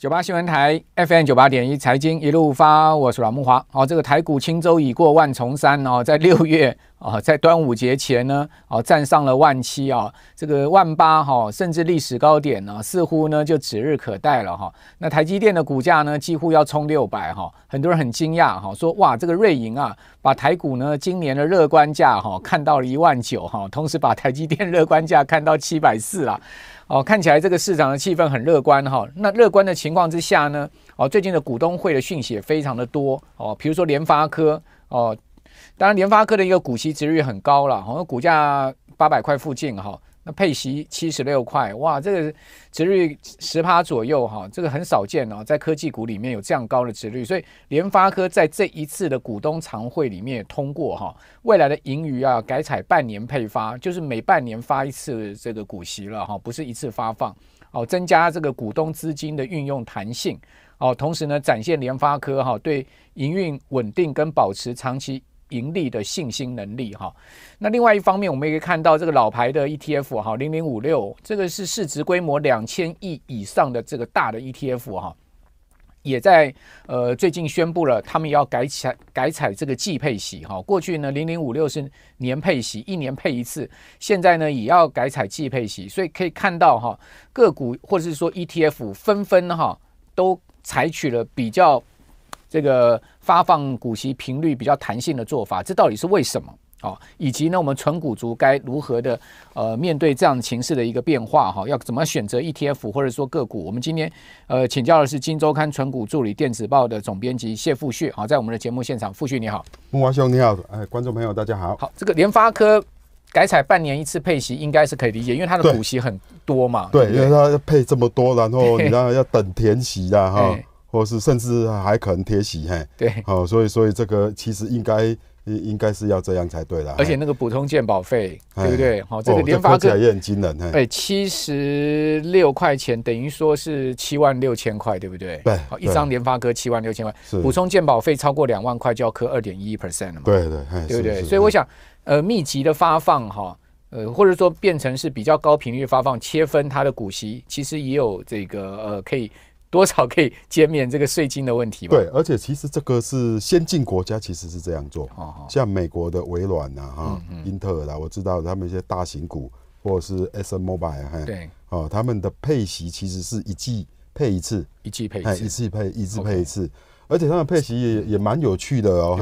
九八新闻台，FM 九八点一，财经一路发，我是阮木华。哦，这个台股轻舟已过万重山哦，在六月哦，在端午节前呢，哦，站上了万七啊，这个万八哈，甚至历史高点呢，似乎呢就指日可待了哈。那台积电的股价呢，几乎要冲六百哈，很多人很惊讶哈，说哇，这个瑞银啊，把台股呢今年的乐观价哈，看到了一万九哈，同时把台积电乐观价看到七百四了。哦，看起来这个市场的气氛很乐观哈。那乐观的情况之下呢，哦，最近的股东会的讯息非常的多哦，比如说联发科哦，当然联发科的一个股息值率很高了，好像股价八百块附近哈。配息七十六块，哇，这个值率十趴左右哈，这个很少见哦，在科技股里面有这样高的值率，所以联发科在这一次的股东常会里面通过哈，未来的盈余啊改采半年配发，就是每半年发一次这个股息了哈，不是一次发放哦，增加这个股东资金的运用弹性哦，同时呢展现联发科哈对营运稳定跟保持长期。盈利的信心能力哈，那另外一方面，我们也可以看到这个老牌的 ETF 哈零零五六这个是市值规模两千亿以上的这个大的 ETF 哈，也在呃最近宣布了，他们也要改采改采这个季配息哈。过去呢零零五六是年配息，一年配一次，现在呢也要改采季配息，所以可以看到哈个股或者是说 ETF 纷纷哈都采取了比较。这个发放股息频率比较弹性的做法，这到底是为什么？哦，以及呢，我们纯股族该如何的呃面对这样情势的一个变化？哈，要怎么选择 ETF 或者说个股？我们今天呃请教的是《金周刊》纯股助理电子报的总编辑谢富旭，好，在我们的节目现场，富旭你好，木华兄你好，哎，观众朋友大家好。好，这个联发科改采半年一次配息，应该是可以理解，因为它的股息很多嘛。对，因为它配这么多，然后你知然要等填息的哈。或是甚至还可能贴息，嘿，对，好，所以所以这个其实应该应该是要这样才对的。而且那个补充鉴保费，对不对？好，这个连发哥也很惊人呢。哎，七十六块钱等于说是七万六千块，对不对？对，好，一张连发哥七万六千块，补充鉴保费超过两万块就要扣二点一 percent 了嘛。对对，对不对？所以我想，呃，密集的发放哈，呃，或者说变成是比较高频率发放，切分它的股息，其实也有这个呃可以。多少可以减免这个税金的问题吧？对，而且其实这个是先进国家其实是这样做，像美国的微软呐，哈，英特尔啦，我知道他们一些大型股或者是 S M Mobile，对，哦，他们的配息其实是一季配一次，一季配一次，一季配一次配一次，而且他们配息也也蛮有趣的哦，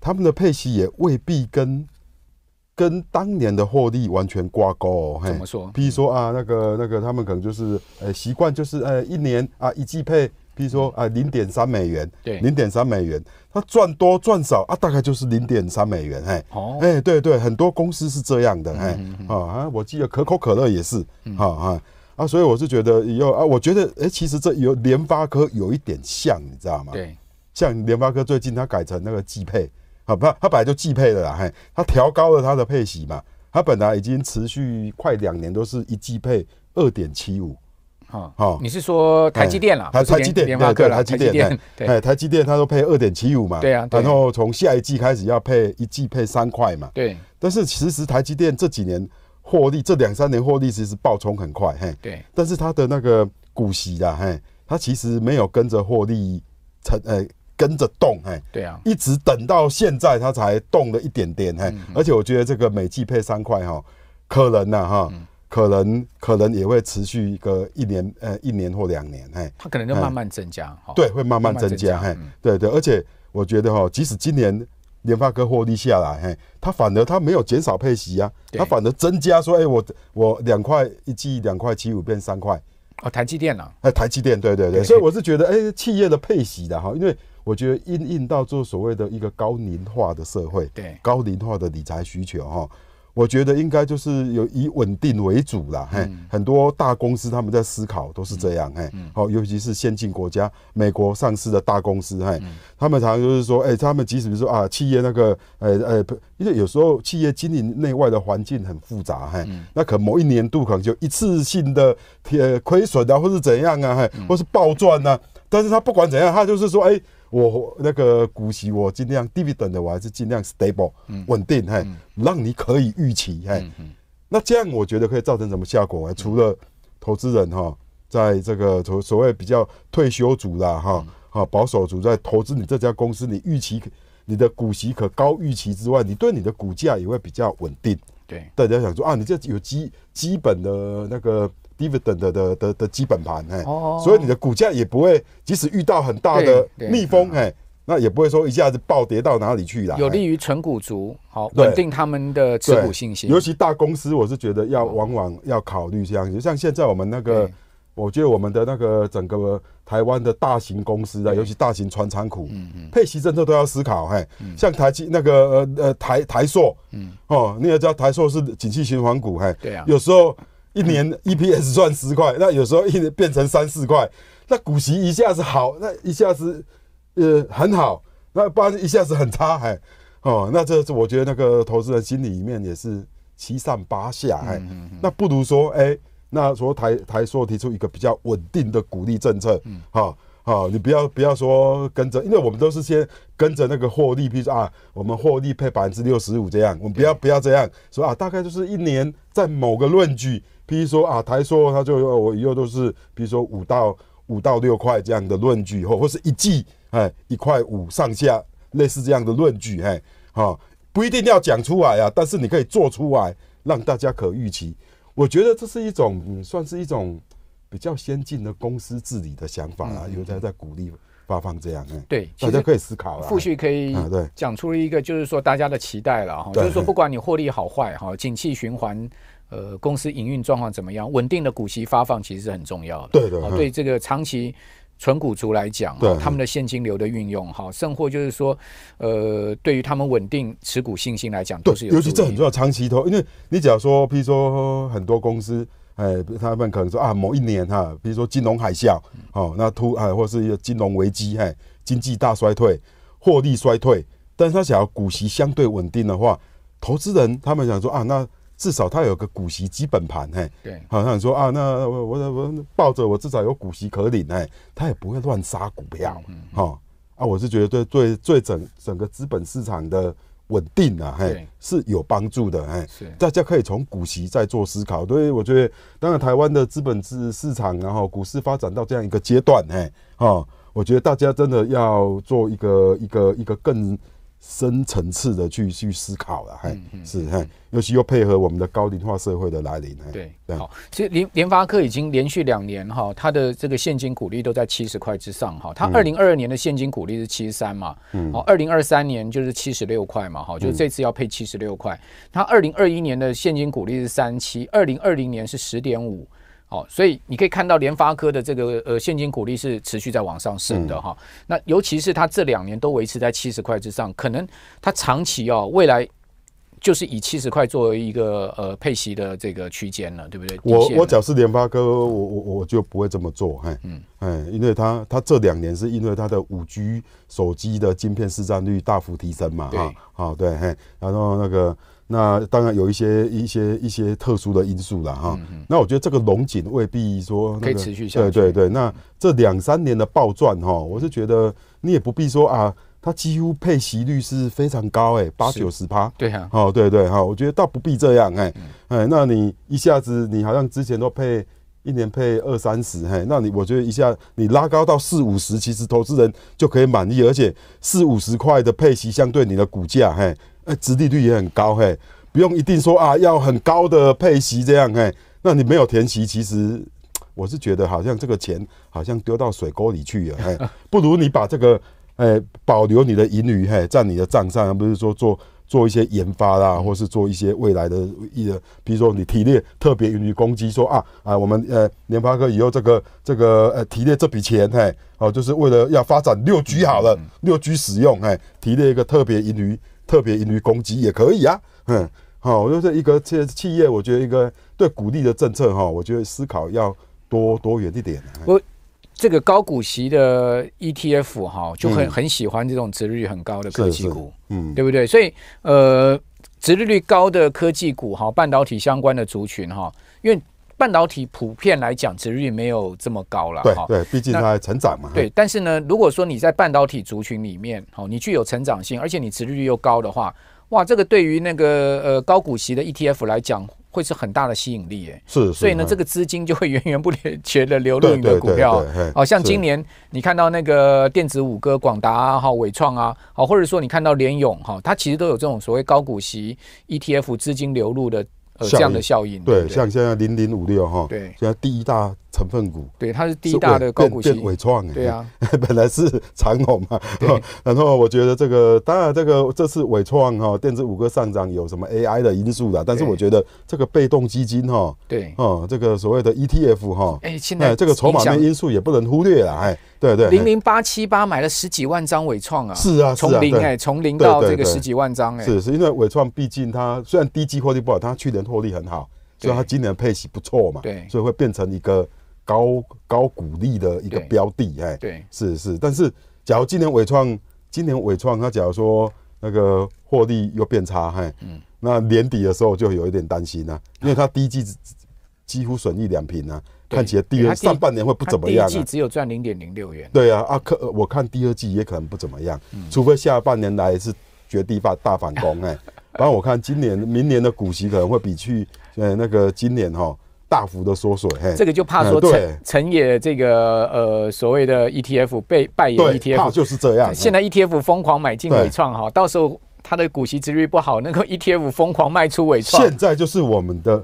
他们的配息也未必跟。跟当年的获利完全挂钩哦。怎么说？比如说啊，那个那个，他们可能就是呃习惯，就是呃一年啊一季配，比如说啊零点三美元，对，零点三美元，他赚多赚少啊，大概就是零点三美元，嘿，哦，哎，对对，很多公司是这样的，哎，啊啊，我记得可口可乐也是，啊啊啊，所以我是觉得有啊，我觉得哎，其实这有联发科有一点像，你知道吗？对，像联发科最近它改成那个季配。好不，他本来就寄配的啦，嘿，他调高了他的配息嘛。他本来已经持续快两年，都是一季配二点七五。啊，好，你是说台积电了？台积电，对对，台积电，对，台积电，他都配二点七五嘛。对啊，然后从下一季开始要配一季配三块嘛。对。但是其实台积电这几年获利，这两三年获利其实暴冲很快，嘿。对。但是他的那个股息啊，嘿，他其实没有跟着获利成，呃。跟着动哎，对啊，一直等到现在，它才动了一点点哎。而且我觉得这个每季配三块哈，可能呢哈，可能可能也会持续一个一年呃一年或两年哎。它可能就慢慢增加哈。对，会慢慢增加哎，对对。而且我觉得哈，即使今年联发科获利下来嘿，它反而它没有减少配息啊，它反而增加说哎我我两块一季两块七五变三块。哦，台积电啊，哎，台积电对对对，所以我是觉得哎，企业的配息的哈，因为。我觉得应应到做所谓的一个高龄化的社会，对高龄化的理财需求哈，我觉得应该就是有以稳定为主啦。嘿，很多大公司他们在思考都是这样。嘿，好，尤其是先进国家，美国上市的大公司，嘿，他们常常就是说，哎，他们即使比如说啊，企业那个呃呃因为有时候企业经营内外的环境很复杂，嘿，那可某一年度可能就一次性的呃亏损啊，或是怎样啊，嘿，或是暴赚呢，但是他不管怎样，他就是说，哎。我那个股息，我尽量 dividend 的，我还是尽量 stable，稳定，嘿，让你可以预期，嘿，那这样我觉得可以造成什么效果？除了投资人哈，在这个投所谓比较退休族啦，哈，啊保守族在投资你这家公司，你预期你的股息可高预期之外，你对你的股价也会比较稳定。对，大家想说啊，你这有基基本的那个。Dividend 的的的的基本盘，哎，所以你的股价也不会，即使遇到很大的逆风，哎，那也不会说一下子暴跌到哪里去了。有利于纯股族，好稳定他们的持股信心。尤其大公司，我是觉得要往往要考虑这样子，就像现在我们那个，我觉得我们的那个整个台湾的大型公司啊，尤其大型船厂股，嗯嗯，配息政策都要思考，哎，像台积那个呃呃台台硕，嗯，哦，你也知道台硕是景气循环股，嘿，对啊，有时候。一年 EPS 赚十块，那有时候一年变成三四块，那股息一下子好，那一下子呃很好，那不然一下子很差，嗨，哦，那这我觉得那个投资人心里面也是七上八下，嗨，那不如说，哎，那说台台硕提出一个比较稳定的鼓励政策，嗯。好，好，你不要不要说跟着，因为我们都是先跟着那个获利，譬如啊，我们获利配百分之六十五这样，我们不要不要这样说啊，大概就是一年在某个论据。譬如说啊，台说他就我以后都是，譬如说五到五到六块这样的论据，或或是一季哎一块五上下类似这样的论据，哎，啊不一定要讲出来啊，但是你可以做出来让大家可预期。我觉得这是一种算是一种比较先进的公司治理的想法啊，因为他在鼓励发放这样，对，大家可以思考，后续可以讲出一个就是说大家的期待了哈，就是说不管你获利好坏哈，景气循环。呃，公司营运状况怎么样？稳定的股息发放其实是很重要的，对对，对这个长期存股族来讲，啊，他们的现金流的运用，哈，甚或就是说，呃，对于他们稳定持股信心来讲，都是有。尤其这很重要。长期投，因为你假如说，譬如说很多公司，哎，他们可能说啊，某一年哈，比如说金融海啸，哦，那突啊，或是一个金融危机，哎，经济大衰退，获利衰退，但是他想要股息相对稳定的话，投资人他们想说啊，那。至少他有个股息基本盘，嘿，对，好，像说啊，那我我我抱着我至少有股息可领，哎，他也不会乱杀股票，嗯，好，啊，我是觉得对对对整整个资本市场的稳定啊，嘿，是有帮助的，哎，是，大家可以从股息再做思考，所以我觉得，当然台湾的资本市市场，然后股市发展到这样一个阶段，哎，哈，我觉得大家真的要做一个一个一个更。深层次的去去思考了，嗨，是嗨，尤其又配合我们的高龄化社会的来临，对，好，其实联联发科已经连续两年哈，它的这个现金股利都在七十块之上哈，它二零二二年的现金股利是七十三嘛，好，二零二三年就是七十六块嘛，哈，就这次要配七十六块，它二零二一年的现金股利是三七，二零二零年是十点五。好，所以你可以看到联发科的这个呃现金股利是持续在往上升的哈，那尤其是它这两年都维持在七十块之上，可能它长期哦未来。就是以七十块作为一个呃配息的这个区间了，对不对？我我要是联发科，我我我就不会这么做，嘿，嗯，哎，因为他他这两年是因为他的五 G 手机的晶片市占率大幅提升嘛，哈，好对，嘿，然后那个那当然有一些一些一些特殊的因素了，哈，那我觉得这个龙井未必说可以持续下去，对对对，那这两三年的暴赚，哈，我是觉得你也不必说啊。它几乎配息率是非常高哎，八九十趴。对呀。哦对对哈，我觉得倒不必这样哎哎，那你一下子你好像之前都配一年配二三十嘿，那你我觉得一下你拉高到四五十，其实投资人就可以满意，而且四五十块的配息相对你的股价嘿，呃，殖利率也很高嘿，不用一定说啊要很高的配息这样哎，那你没有填息，其实我是觉得好像这个钱好像丢到水沟里去了哎，不如你把这个。哎，保留你的盈余，嘿，在你的账上，而不是说做做一些研发啦，或是做一些未来的一个，比如说你提炼特别盈余攻击说啊啊，我们呃，研发科以后这个这个呃，提炼这笔钱，嘿，好，就是为了要发展六 G 好了，六 G 使用，嘿，提炼一个特别盈余，特别盈余攻击也可以啊，嗯，好，我觉得一个这企业，我觉得一个对鼓励的政策哈，我觉得思考要多多远一点。我。这个高股息的 ETF 哈，就很很喜欢这种殖率很高的科技股，嗯，对不对？所以呃，殖率率高的科技股哈，半导体相关的族群哈，因为半导体普遍来讲殖率没有这么高了，对对，毕竟它成长嘛。对，但是呢，如果说你在半导体族群里面，哦，你具有成长性，而且你殖率又高的话，哇，这个对于那个呃高股息的 ETF 来讲。会是很大的吸引力，耶。是，所以呢，这个资金就会源源不绝的流入你的股票。哦，像今年你看到那个电子五哥广达啊，哈，伟创啊，好，或者说你看到联勇，哈，它其实都有这种所谓高股息 ETF 资金流入的呃这样的效应。对，像现在零零五六哈，对，现在第一大。成分股，对，它是第一大的高股息，伟创，对啊，本来是长虹嘛，然后我觉得这个当然这个这次伟创哈，电子五个上涨有什么 AI 的因素的，但是我觉得这个被动基金哈，对，啊，这个所谓的 ETF 哈，哎，现在这个筹码面因素也不能忽略了，哎，对对，零零八七八买了十几万张伟创啊，是啊，从零哎，从零到这个十几万张哎，是是因为伟创毕竟它虽然低季获利不好，它去年获利很好，所以它今年配息不错嘛，对，所以会变成一个。高高股利的一个标的，哎，对，是是，但是假如今年伟创，今年伟创，他假如说那个获利又变差，哎，嗯，那年底的时候就有一点担心了，因为他第一季几乎损一两平啊，看起来第二上半年会不怎么样啊，季只有赚零点零六元，对啊，啊，可我看第二季也可能不怎么样，除非下半年来是绝地大大反攻，哎，然正我看今年明年的股息可能会比去，呃，那个今年哈。大幅的缩水，嘿，这个就怕说成成也这个呃所谓的 ETF 被败也 ETF 就是这样。现在 ETF 疯狂买进伟创哈，到时候它的股息比率不好，那个 ETF 疯狂卖出伟创。现在就是我们的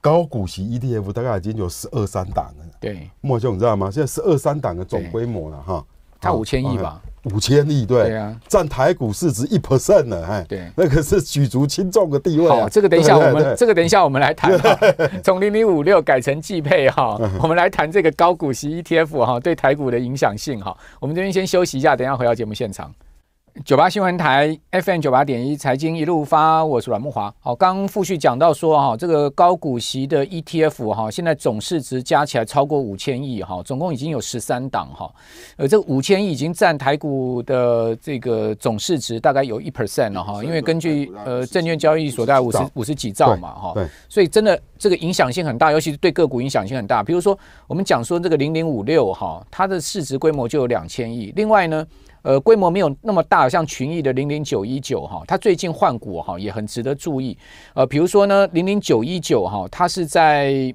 高股息 ETF 大概已经有十二三档了，对，莫兄你知道吗？现在十二三档的总规模了哈，超五千亿吧。五千亿，对，占台股市值一 percent 呢，哎，对，那个是举足轻重的地位。好，这个等一下我们，这个等一下我们来谈，从零零五六改成季配哈，我们来谈这个高股息 ETF 哈，对台股的影响性哈，我们这边先休息一下，等下回到节目现场。九八新闻台 FM 九八点一财经一路发，我是阮木华。好，刚复续讲到说哈，这个高股息的 ETF 哈，现在总市值加起来超过五千亿哈，总共已经有十三档哈，呃，这五千亿已经占台股的这个总市值大概有一 percent 了哈，因为根据呃证券交易所大概五十五十几兆嘛哈，所以真的这个影响性很大，尤其是对个股影响性很大。比如说我们讲说这个零零五六哈，它的市值规模就有两千亿，另外呢。呃，规模没有那么大，像群益的零零九一九哈，它最近换股哈也很值得注意。呃，比如说呢，零零九一九哈，它是在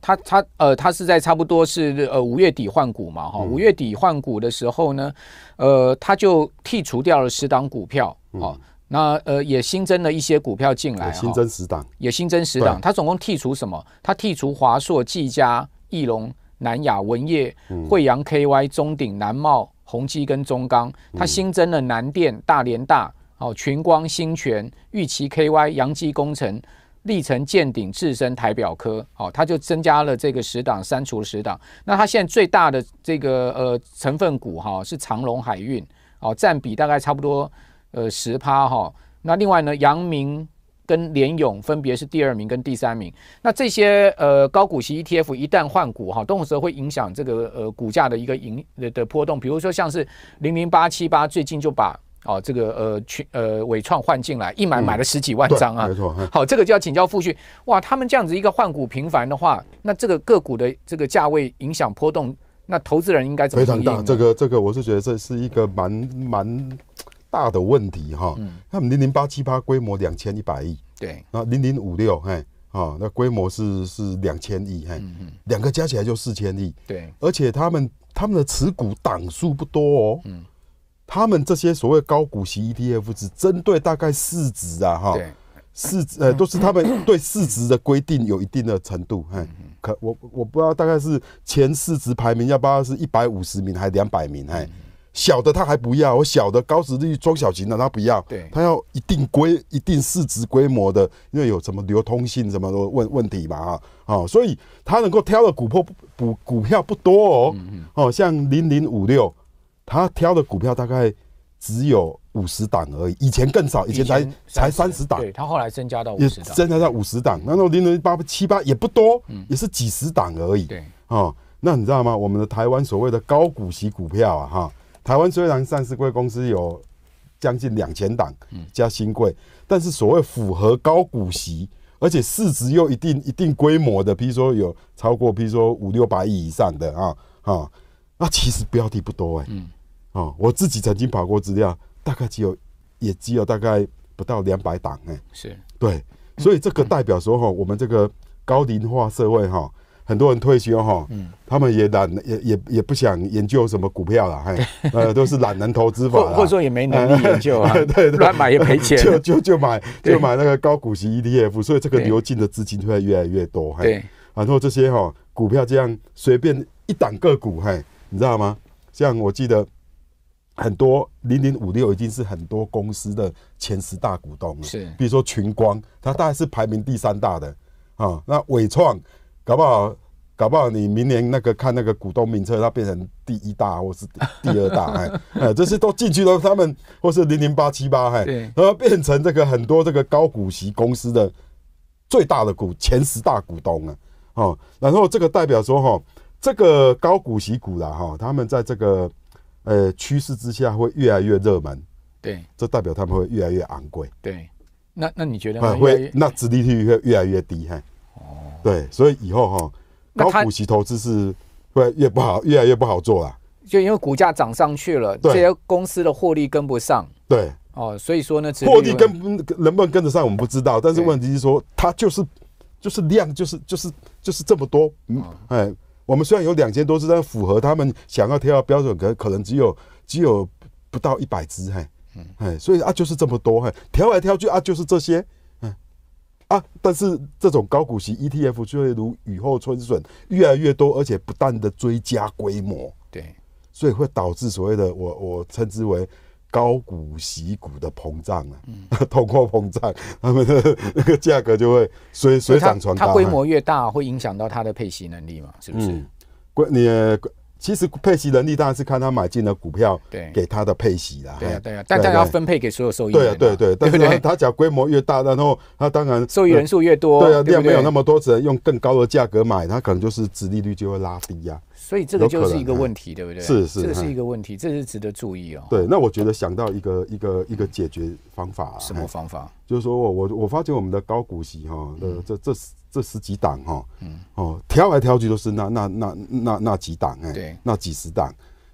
它它呃它是在差不多是呃五月底换股嘛哈，五月底换股的时候呢，呃，它就剔除掉了十档股票啊，那呃也新增了一些股票进来，新增十档，也新增十档。它总共剔除什么？它剔除华硕、技嘉、翼龙、南亚文业、惠阳 KY、中鼎、南茂。宏基跟中钢，它新增了南电、大连大、哦群光、新泉、玉奇、KY、阳基工程、历成建鼎、智深台表科，哦，它就增加了这个十档，删除了十档。那它现在最大的这个呃成分股哈是长隆海运，哦，占比大概差不多呃十趴哈。那另外呢，阳明。跟联勇分别是第二名跟第三名。那这些呃高股息 ETF 一旦换股哈，动的候会影响这个呃股价的一个影的的波动。比如说像是零零八七八，最近就把哦这个呃去呃伟创换进来，一买买了十几万张啊。没错，好，这个就要请教付旭，哇，他们这样子一个换股频繁的话，那这个个股的这个价位影响波动，那投资人应该怎么样？非常大，这个这个我是觉得这是一个蛮蛮。大的问题哈，他们零零八七八规模两千一百亿，对，那零零五六，嘿，啊，那规模是是两千亿，嘿，两个加起来就四千亿，对，而且他们他们的持股档数不多哦，嗯，他们这些所谓高股息 ETF 只针对大概市值啊，哈，市值呃都是他们 对市值的规定有一定的程度，嘿，可我我不知道大概是前市值排名要不要是一百五十名还两百名，嘿。小的他还不要，我小的高市率中小型的他不要，对，他要一定规一定市值规模的，因为有什么流通性什么问问题嘛啊，好，所以他能够挑的股票不股票不多哦，哦，像零零五六，他挑的股票大概只有五十档而已，以前更少，以前才才三十档，对，他后来增加到五十，增加到五十档，那那零零八七八也不多，也是几十档而已，对，哦，那你知道吗？我们的台湾所谓的高股息股票啊，哈。台湾虽然上市贵公司有将近两千档，嗯，加新贵，但是所谓符合高股息，而且市值又一定一定规模的，譬如说有超过譬如说五六百亿以上的啊啊，那其实标的不多哎，嗯，啊，我自己曾经跑过资料，大概只有也只有大概不到两百档哎，是，对，所以这个代表说哈，我们这个高龄化社会哈。很多人退休哈，他们也懒，也也也不想研究什么股票了，哎，呃，都是懒人投资法，或或者说也没能力研究啊，对对，乱买也赔钱，就就就买就买那个高股息 ETF，所以这个流进的资金会越来越多，对，然后这些哈股票这样随便一涨个股，嗨，你知道吗？像我记得很多零零五六已经是很多公司的前十大股东了，是，比如说群光，它大概是排名第三大的啊，那伟创。搞不好，搞不好你明年那个看那个股东名册，它变成第一大或是第二大 哎，这些都进去了，他们或是零零八七八对，然后变成这个很多这个高股息公司的最大的股前十大股东啊，哦，然后这个代表说哈，这个高股息股啦，哈，他们在这个呃趋势之下会越来越热门，对，这代表他们会越来越昂贵，对，那那你觉得会那市利率会越来越低嘿。对，所以以后哈，高股息投资是会越不好，越来越不好做了。就因为股价涨上去了，这些公司的获利跟不上。对哦，所以说呢，获利跟能不能跟得上我们不知道。但是问题是说，它就是就是量，就是就是就是这么多。嗯，哎，我们虽然有两千多只，但符合他们想要调标准可可能只有只有不到一百只。哎，嗯，哎，所以啊，就是这么多。嘿，挑来挑去啊，就是这些。啊！但是这种高股息 ETF 就会如雨后春笋，越来越多，而且不断的追加规模。对，所以会导致所谓的我我称之为高股息股的膨胀嗯、通货膨胀，他们的那个价格就会随随涨。传它规模越大，会影响到它的配息能力嘛？是不是？规你其实配息能力当然是看他买进了股票，对给他的配息啦。对啊，对啊，大家要分配给所有受益人。对啊，对对，但是他讲规模越大，然后他当然受益人数越多。对啊，量没有那么多，只能用更高的价格买，他可能就是殖利率就会拉低呀。所以这个就是一个问题，对不对？是是，这是一个问题，这是值得注意哦。对，那我觉得想到一个一个一个解决方法。什么方法？就是说我我我发觉我们的高股息哈，呃，这这这十几档哈，嗯，哦，挑来挑去都是那那那那那几档哎，对，那几十档。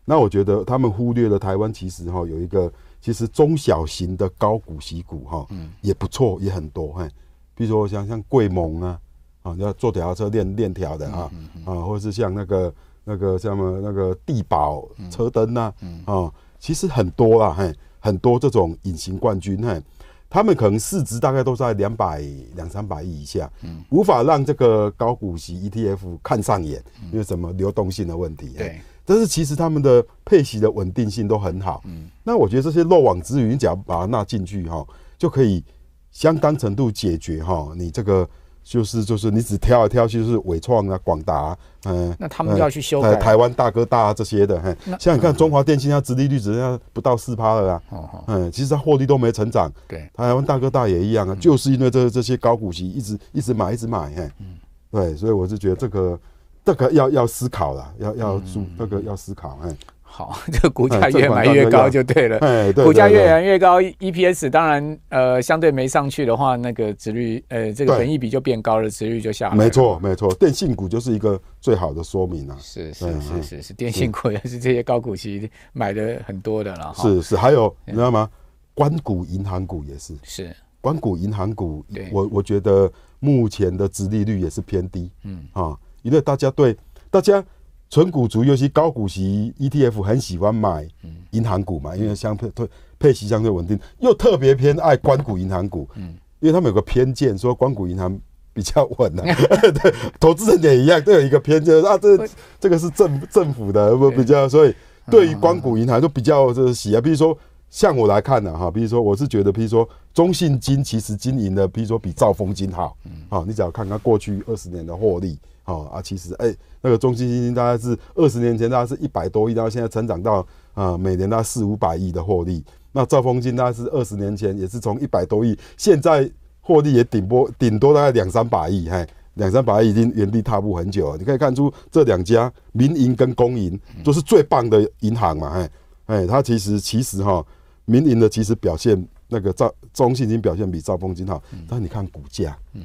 那我觉得他们忽略了台湾其实哈有一个其实中小型的高股息股哈，嗯，也不错，也很多哎。比如说像像贵盟啊，啊，要做电车链链条的啊啊，或者是像那个。那个像么那个地保车灯呐，啊，其实很多啦，嘿，很多这种隐形冠军，嘿，他们可能市值大概都在两百两三百亿以下，嗯，无法让这个高股息 ETF 看上眼，有什么流动性的问题，对。但是其实他们的配息的稳定性都很好，嗯。那我觉得这些漏网之鱼，你只要把它纳进去哈，就可以相当程度解决哈，你这个。就是就是，你只挑一挑，就是伟创啊、广达，嗯，那他们要去修改台湾大哥大啊这些的，像你看中华电信，它直利率只剩下不到四趴了啊，嗯，其实它获利都没成长，对，台湾大哥大也一样啊，就是因为这这些高股息一直一直买一直买，嗯，对，所以我是觉得这个这个要要思考了，要要注这个要思考，哎。好，这 股价越买越高就对了。哎，对，股价越来越高，EPS 当然呃相对没上去的话，那个值率呃这个本一比就变高了，值率就下。没错，没错，电信股就是一个最好的说明了。是是是是是，电信股也是这些高股息买的很多的了。是是，还有你知道吗？关股银行股也是。是关股银行股，我我觉得目前的值利率也是偏低。嗯啊，因为大家对大家。纯股族尤其高股息 ETF 很喜欢买银行股嘛，因为相对配配息相对稳定，又特别偏爱关谷银行股，嗯，因为他们有个偏见，说关谷银行比较稳啊。对，投资人也一样都有一个偏见啊，这这个是政政府的，不比较，所以对于关谷银行就比较是喜啊。比如说像我来看呢，哈，比如说我是觉得，比如说中信金其实经营的，比如说比兆丰金好，嗯，啊，你只要看看过去二十年的获利。好啊，其实哎，那个中信金，大概是二十年前，大概是一百多亿，后现在成长到啊，每年大概四五百亿的获利。那兆丰金，大概是二十年前也是从一百多亿，现在获利也顶多顶多大概两三百亿，嘿，两三百亿已经原地踏步很久了。你可以看出这两家民营跟公营都是最棒的银行嘛，嘿，哎，它其实其实哈，民营的其实表现那个兆中信金表现比兆丰金好，但你看股价，嗯，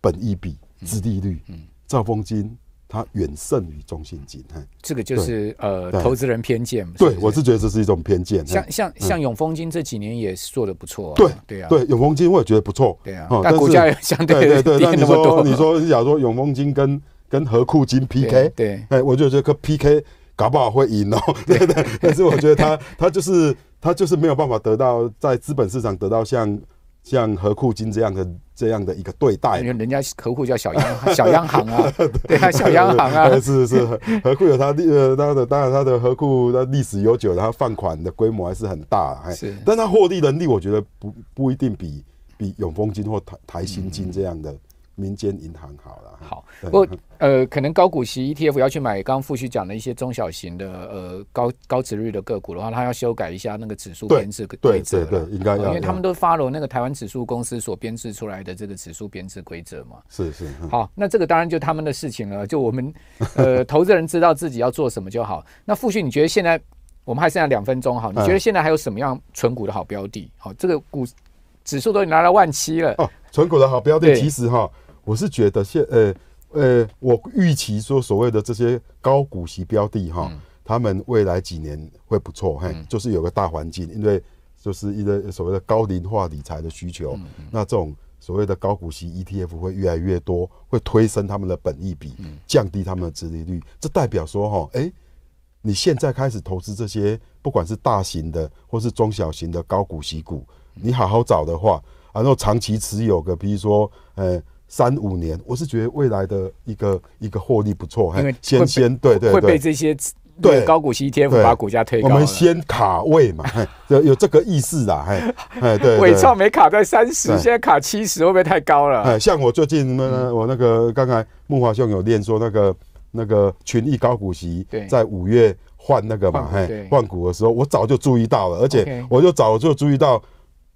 本益比、资利率，嗯。兆丰金它远胜于中信金，哈，这个就是呃投资人偏见。对我是觉得这是一种偏见。像像像永丰金这几年也是做的不错。对对啊，对永丰金我也觉得不错。对啊，但股价 相对对对那你说你说，假如说永丰金跟跟和库金 PK，对，哎，我就觉得可 PK 搞不好会赢哦，对 对？但是我觉得他他就是他就是没有办法得到在资本市场得到像。像何库金这样的这样的一个对待，因为人家何库叫小央小央行啊，对啊，小央行啊，是 是，何库有它的他的当然它的何库那历史悠久，然后放款的规模还是很大，是，但它获利能力我觉得不不一定比比永丰金或台台新金这样的。民间银行好了，好，不过呃，可能高股息 ETF 要去买刚刚富旭讲的一些中小型的呃高高值率的个股的话，他要修改一下那个指数编制规则。对对对，应该，因为他们都发了那个台湾指数公司所编制出来的这个指数编制规则嘛。是是。好，那这个当然就他们的事情了，就我们呃投资人知道自己要做什么就好。那富旭，你觉得现在我们还剩下两分钟哈？你觉得现在还有什么样存股的好标的？好，这个股指数都已经拿到万七了。哦，存股的好标的其实哈。我是觉得现呃呃，我预期说所谓的这些高股息标的哈，他们未来几年会不错，哈，就是有个大环境，因为就是一个所谓的高龄化理财的需求，那这种所谓的高股息 ETF 会越来越多，会推升他们的本益比，降低他们的殖利率，这代表说哈，哎，你现在开始投资这些不管是大型的或是中小型的高股息股，你好好找的话，然后长期持有个，比如说呃。三五年，我是觉得未来的一个一个获利不错，因为先先对对会被这些对高股息天把股价推高，我们先卡位嘛，有有这个意思啊，哎哎对，尾创没卡在三十，现在卡七十会不会太高了？哎，像我最近那我那个刚才木华兄有练说那个那个群益高股息在五月换那个嘛，嘿，换股的时候，我早就注意到了，而且我就早就注意到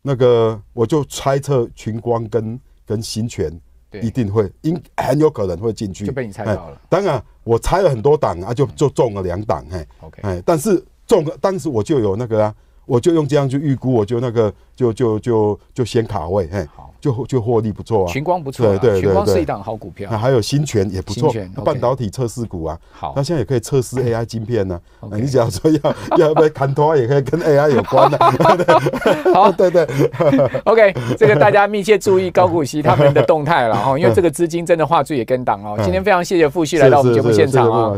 那个我就猜测群光跟跟新权。一定会，应很有可能会进去，就被你猜到了。当然，我猜了很多档啊，就就中了两档，哎，OK，哎，但是中，当时我就有那个。我就用这样去预估，我就那个就就就就先卡位，嘿，好，就就获利不错啊，群光不错，对对对，群光是一档好股票，那还有新权也不错，半导体测试股啊，好，那现在也可以测试 AI 晶片呢，你只要说要 要被砍拖，也可以跟 AI 有关的，好，对对，OK，这个大家密切注意高股息他们的动态了哈，因为这个资金真的画最也跟档哦，今天非常谢谢傅旭来到我们节目现场啊。